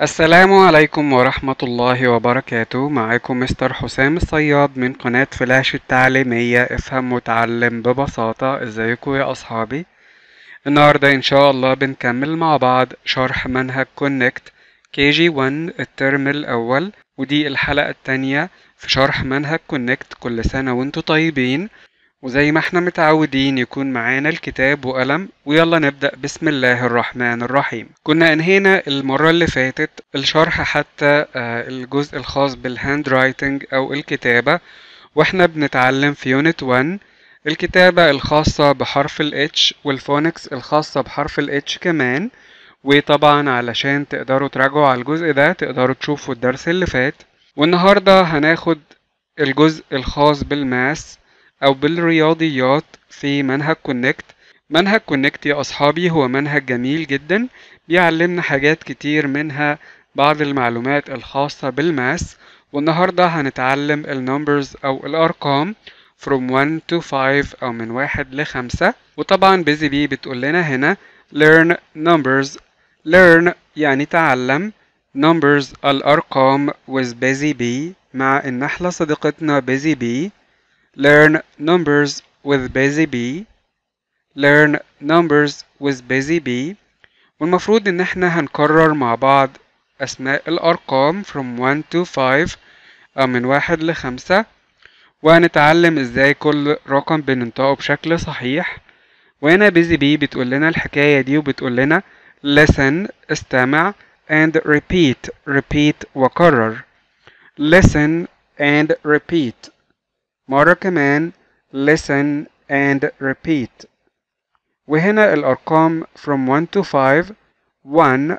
السلام عليكم ورحمة الله وبركاته معاكم مستر حسام الصياد من قناة فلاش التعليمية افهم وتعلم ببساطة ازيكم يا اصحابي النهاردة ان شاء الله بنكمل مع بعض شرح منهج كونكت كي جي 1 الترم الاول ودي الحلقة التانية في شرح منهج كونكت كل سنة وانتوا طيبين وزي ما احنا متعودين يكون معانا الكتاب وقلم ويلا نبدأ بسم الله الرحمن الرحيم كنا انهينا المرة اللي فاتت الشرح حتى آه، الجزء الخاص بالهاند رايتنج او الكتابة واحنا بنتعلم في يونت 1 الكتابة الخاصة بحرف ال H والفونكس الخاصة بحرف ال H كمان وطبعا علشان تقدروا تراجعوا على الجزء ده تقدروا تشوفوا الدرس اللي فات والنهاردة هناخد الجزء الخاص بالماس أو بالرياضيات في منهج كونكت منهج كونكت يا أصحابي هو منهج جميل جدا بيعلمنا حاجات كتير منها بعض المعلومات الخاصة بالماس والنهاردة هنتعلم النمبرز أو الأرقام from 1 to 5 أو من 1 ل 5 وطبعا بيزي بي بتقول لنا هنا learn numbers learn يعني تعلم numbers الأرقام with بيزي بي مع النحلة صديقتنا بيزي بي learn numbers with busy bee learn numbers with busy bee والمفروض ان احنا هنكرر مع بعض أسماء الأرقام from 1 to 5 أو آه، من واحد لخمسة وهنتعلم ازاي كل رقم بننطقه بشكل صحيح وهنا busy بي بتقول لنا الحكاية دي وبتقول لنا listen استمع and repeat repeat وكرر listen and repeat مرة command listen and repeat وهنا الأرقام from 1 to 5 1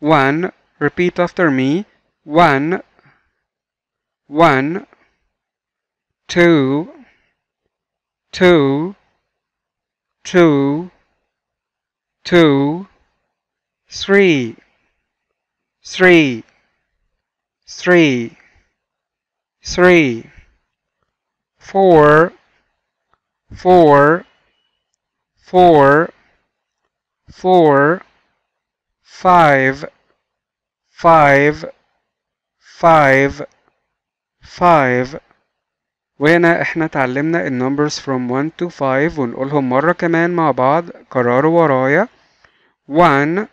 1 repeat after me 1 1 2 2 2 2 3 3 3 3 four, four, four, four, five, five, five, five وهنا احنا اتعلمنا النمبرز from 1 to 5 ونقولهم مرة كمان مع بعض كرروا ورايا 1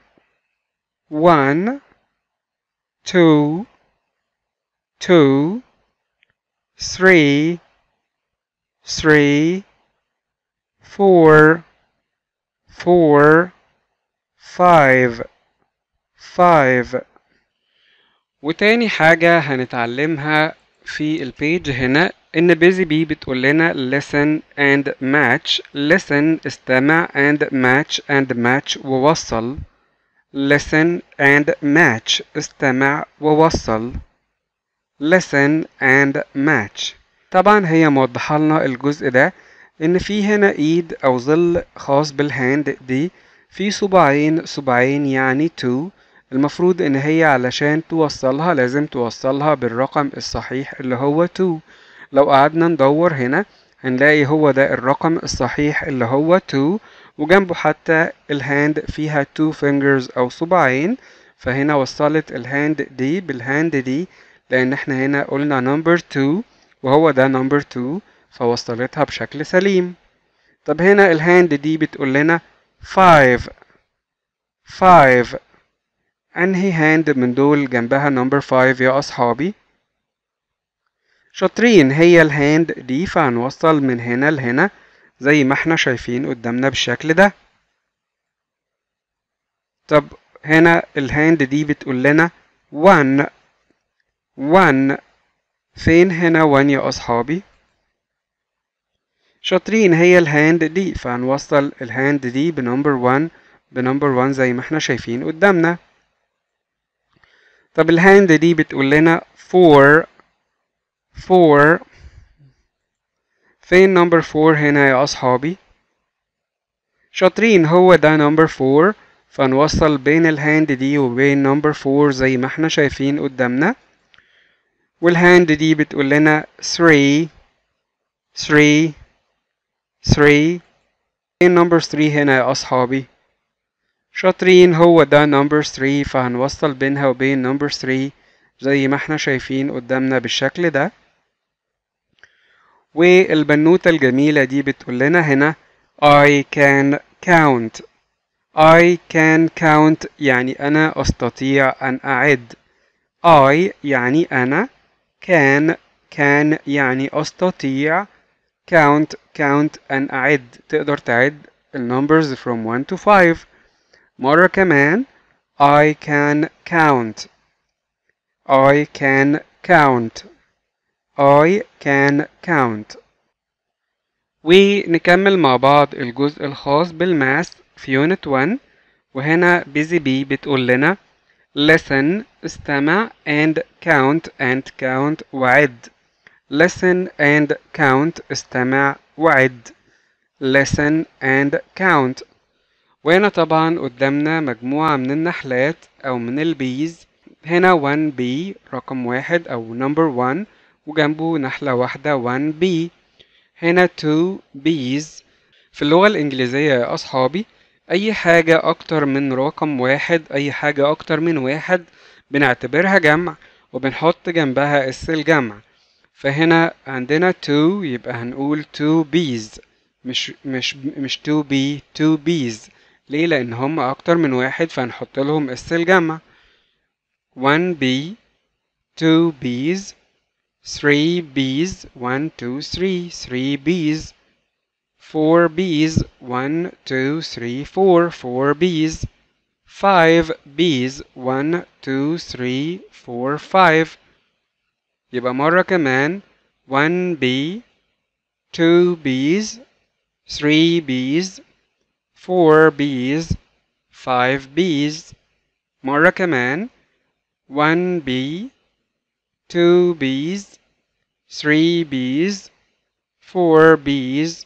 1 2 2 3 three, four, four, five, five. وتاني حاجة هنتعلمها في البيج هنا إن بيزي بي بتقول لنا listen and match listen استمع and match and match ووصل listen and match استمع ووصل listen and match طبعا هي موضحة لنا الجزء ده ان في هنا ايد او ظل خاص بالهاند دي في صباعين صباعين يعني تو المفروض ان هي علشان توصلها لازم توصلها بالرقم الصحيح اللي هو تو لو قعدنا ندور هنا هنلاقي هو ده الرقم الصحيح اللي هو تو وجنبه حتى الهاند فيها تو فينجرز او صباعين فهنا وصلت الهاند دي بالهاند دي لان احنا هنا قلنا نمبر 2 وهو ده نمبر 2 فوصلتها بشكل سليم طب هنا الهاند دي بتقول لنا 5 5 انهي هاند من دول جنبها نمبر 5 يا اصحابي شاطرين هي الهاند دي فهنوصل من هنا لهنا زي ما احنا شايفين قدامنا بالشكل ده طب هنا الهاند دي بتقول لنا 1 1 فين هنا وان يا أصحابي؟ شاطرين هي الهاند دي فهنوصل الهاند دي بنمبر 1 بنمبر 1 زي ما احنا شايفين قدامنا طب الهاند دي بتقول لنا فور for فين نمبر 4 هنا يا أصحابي؟ شاطرين هو ده نمبر 4 فنوصل بين الهاند دي وبين نمبر 4 زي ما احنا شايفين قدامنا والهاند دي بتقول لنا 3 3 3 ايه نمبر 3 هنا يا اصحابي شاطرين هو ده نمبر 3 فهنوصل بينها وبين نمبر 3 زي ما احنا شايفين قدامنا بالشكل ده والبنوتة الجميلة دي بتقول لنا هنا I can count I can count يعني أنا أستطيع أن أعد I يعني أنا كان كان يعني أستطيع count count and أعد تقدر تعد numbers from 1 to 5 مرة كمان I can count I can count I can count ونكمل مع بعض الجزء الخاص بالماث في يونت 1 وهنا بيزي بي بتقول لنا listen استمع and count and count وعد listen and count استمع وعد listen and count وهنا طبعا قدامنا مجموعة من النحلات أو من البيز هنا 1B رقم واحد أو number one وجنبه نحلة واحدة 1B هنا 2 bees في اللغة الإنجليزية يا أصحابي أي حاجة أكتر من رقم واحد أي حاجة أكتر من واحد بنعتبرها جمع وبنحط جنبها اس الجمع فهنا عندنا تو يبقى هنقول تو بيز مش مش مش تو بي تو بيز ليه لأن هم أكتر من واحد فهنحط لهم اس الجمع 1 بي 2 bees 3 bees 1 تو 3 3 bees 4 bees, 1, 4, bees, 5 bees, One, two, three, four, five. 2, 3, 4, 5 يبقى مرة كمان 1 bee, 2 bees, 3 bees, 4 bees, 5 bees مرة كمان 1 bee, 2 bees, 3 bees, 4 bees,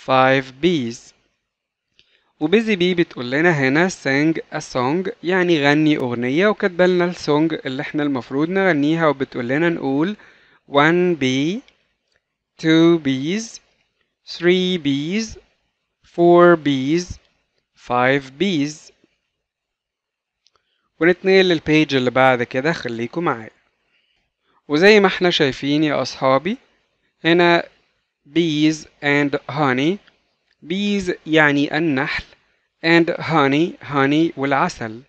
5 bees وبيزي بي بتقول لنا هنا sing a song يعني غني أغنية وكتب لنا السونج اللي احنا المفروض نغنيها وبتقول لنا نقول one bee two bees three bees four bees five bees ونتنقل للبيج اللي بعد كده خليكم معايا وزي ما احنا شايفين يا أصحابي هنا bees and honey bees يعني النحل and honey honey والعسل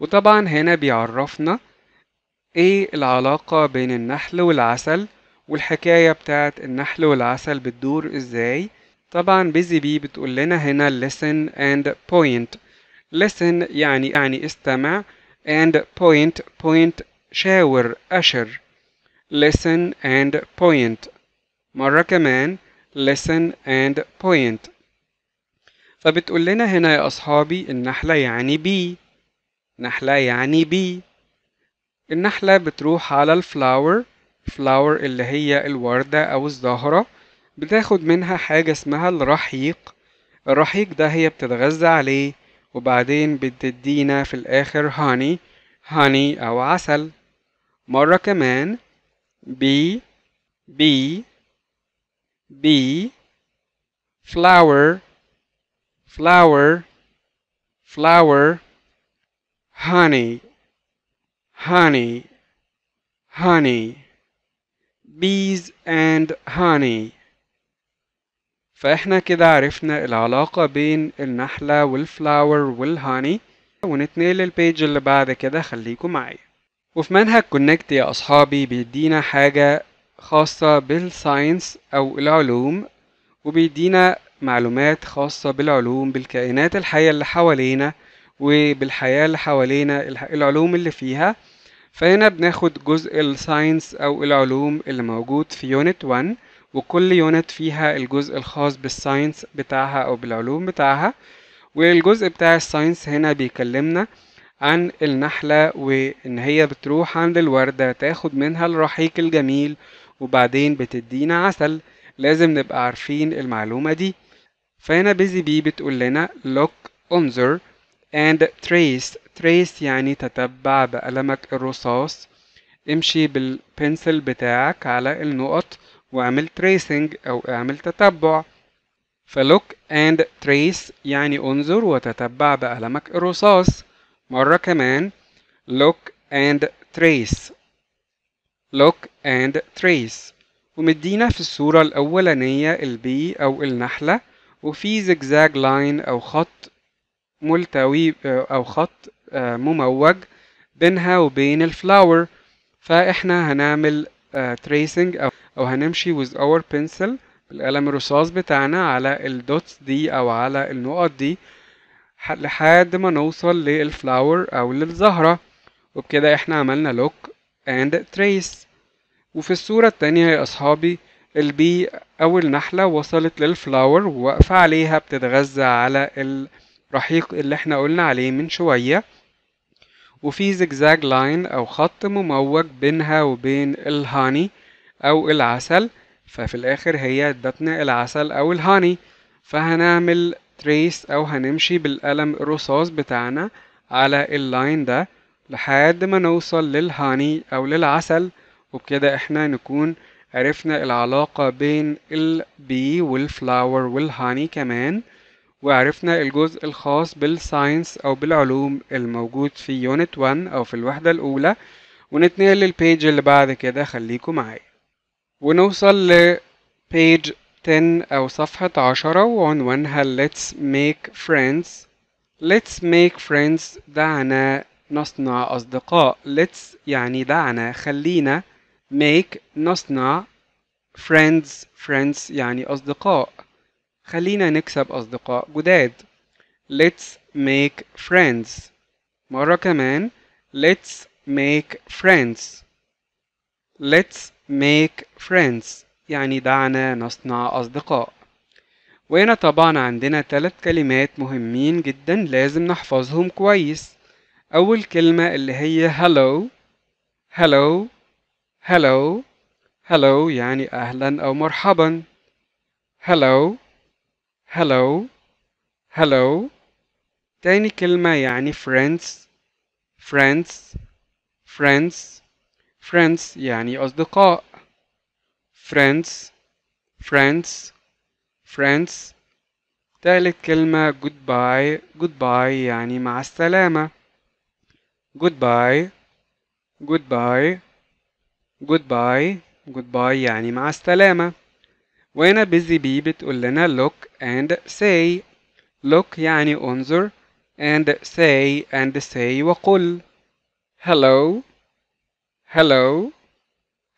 وطبعا هنا بيعرفنا ايه العلاقة بين النحل والعسل والحكاية بتاعت النحل والعسل بتدور ازاي طبعا بيزي بي بتقول لنا هنا listen and point listen يعني يعني استمع and point point شاور أشر listen and point مرة كمان listen and point فبتقول لنا هنا يا أصحابي النحلة يعني بي نحلة يعني بي النحلة بتروح على الفلاور فلاور اللي هي الوردة أو الزهرة بتاخد منها حاجة اسمها الرحيق الرحيق ده هي بتتغذى عليه وبعدين بتدينا في الآخر هاني هاني أو عسل مرة كمان بي بي B flower flower flower honey honey honey bees and honey فاحنا كده عرفنا العلاقة بين النحلة والفلاور والهاني ونتنقل البيج اللي بعد كده خليكم معايا وفي منهج كونكت يا أصحابي بيدينا حاجة خاصة بالساينس أو العلوم وبيدينا معلومات خاصة بالعلوم بالكائنات الحية اللي حوالينا وبالحياة اللي حوالينا العلوم اللي فيها فهنا بناخد جزء الساينس أو العلوم اللي موجود في يونت 1 وكل يونت فيها الجزء الخاص بالساينس بتاعها أو بالعلوم بتاعها والجزء بتاع الساينس هنا بيكلمنا عن النحلة وإن هي بتروح عند الوردة تاخد منها الرحيق الجميل وبعدين بتدينا عسل لازم نبقى عارفين المعلومة دي فهنا بيزي بي بتقول لنا look انظر and trace trace يعني تتبع بقلمك الرصاص امشي بالبنسل بتاعك على النقط واعمل tracing او اعمل تتبع فلوك and trace يعني انظر وتتبع بقلمك الرصاص مرة كمان look and trace look and trace ومدينا في الصورة الأولانية البي أو النحلة وفي زجزاج لاين أو خط ملتوي آه، أو خط آه، مموج بينها وبين الفلاور فإحنا هنعمل تريسنج آه، أو هنمشي with our pencil بالقلم الرصاص بتاعنا على الدوتس دي أو على النقط دي لحد ما نوصل للفلاور أو للزهرة وبكده إحنا عملنا لوك and trace وفي الصورة التانية يا أصحابي البي أو النحلة وصلت للفلاور وواقفة عليها بتتغذى على الرحيق اللي احنا قلنا عليه من شوية وفي زجزاج لاين أو خط مموج بينها وبين الهاني أو العسل ففي الآخر هي ادتنا العسل أو الهاني فهنعمل تريس أو هنمشي بالقلم الرصاص بتاعنا على اللاين ده لحد ما نوصل للهاني أو للعسل وبكده احنا نكون عرفنا العلاقة بين البي والفلاور والهاني كمان وعرفنا الجزء الخاص بالساينس أو بالعلوم الموجود في يونت 1 أو في الوحدة الأولى ونتنقل للبيج اللي بعد كده خليكم معايا ونوصل لبيج 10 أو صفحة 10 وعنوانها Let's make friends Let's make friends دعنا نصنع أصدقاء let's يعني دعنا خلينا make نصنع friends friends يعني أصدقاء خلينا نكسب أصدقاء جداد let's make friends مرة كمان let's make friends let's make friends يعني دعنا نصنع أصدقاء وهنا طبعا عندنا ثلاث كلمات مهمين جدا لازم نحفظهم كويس أول كلمة اللي هي hello hello hello hello يعني أهلا أو مرحبا hello hello hello تاني كلمة يعني friends friends friends friends يعني أصدقاء friends friends friends تالت كلمة goodbye goodbye يعني مع السلامة goodbye goodbye goodbye goodbye يعني مع السلامة وهنا busy bee بتقول لنا look and say look يعني انظر and say and say وقل hello hello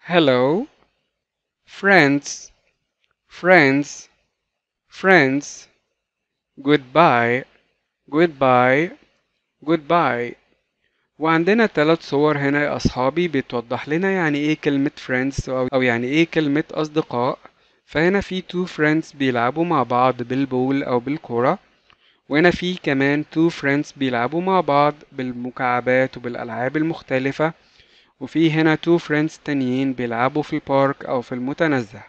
hello friends friends friends goodbye goodbye goodbye وعندنا ثلاث صور هنا يا أصحابي بتوضح لنا يعني إيه كلمة friends أو يعني إيه كلمة أصدقاء فهنا في two friends بيلعبوا مع بعض بالبول أو بالكرة وهنا في كمان two friends بيلعبوا مع بعض بالمكعبات وبالألعاب المختلفة وفي هنا two friends تانيين بيلعبوا في البارك أو في المتنزه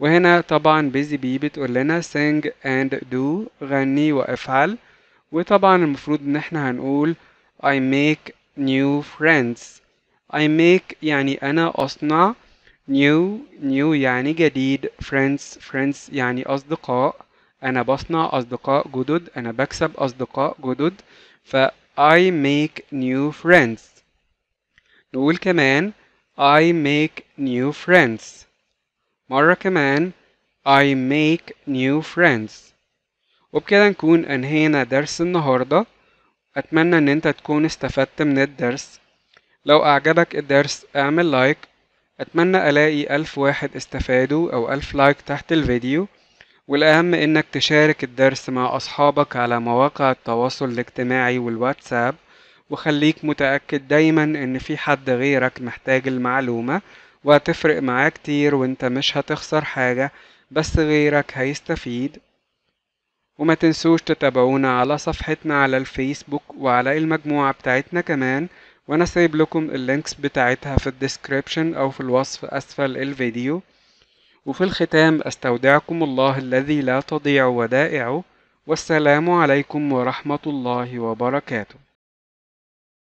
وهنا طبعا بيزي بي بتقول لنا sing and do غني وافعل وطبعا المفروض إن احنا هنقول I make new friends I make يعني أنا أصنع new new يعني جديد friends friends يعني أصدقاء أنا بصنع أصدقاء جدد أنا بكسب أصدقاء جدد ف I make new friends نقول كمان I make new friends مرة كمان I make new friends وبكده نكون أنهينا درس النهاردة أتمنى إن أنت تكون استفدت من الدرس لو أعجبك الدرس اعمل لايك أتمنى ألاقي ألف واحد استفادوا أو ألف لايك تحت الفيديو والأهم إنك تشارك الدرس مع أصحابك على مواقع التواصل الاجتماعي والواتساب وخليك متأكد دايما إن في حد غيرك محتاج المعلومة وهتفرق معاه كتير وإنت مش هتخسر حاجة بس غيرك هيستفيد وما تنسوش تتابعونا على صفحتنا على الفيسبوك وعلى المجموعة بتاعتنا كمان وانا سايب لكم اللينكس بتاعتها في الديسكريبشن او في الوصف اسفل الفيديو وفي الختام استودعكم الله الذي لا تضيع ودائعه والسلام عليكم ورحمة الله وبركاته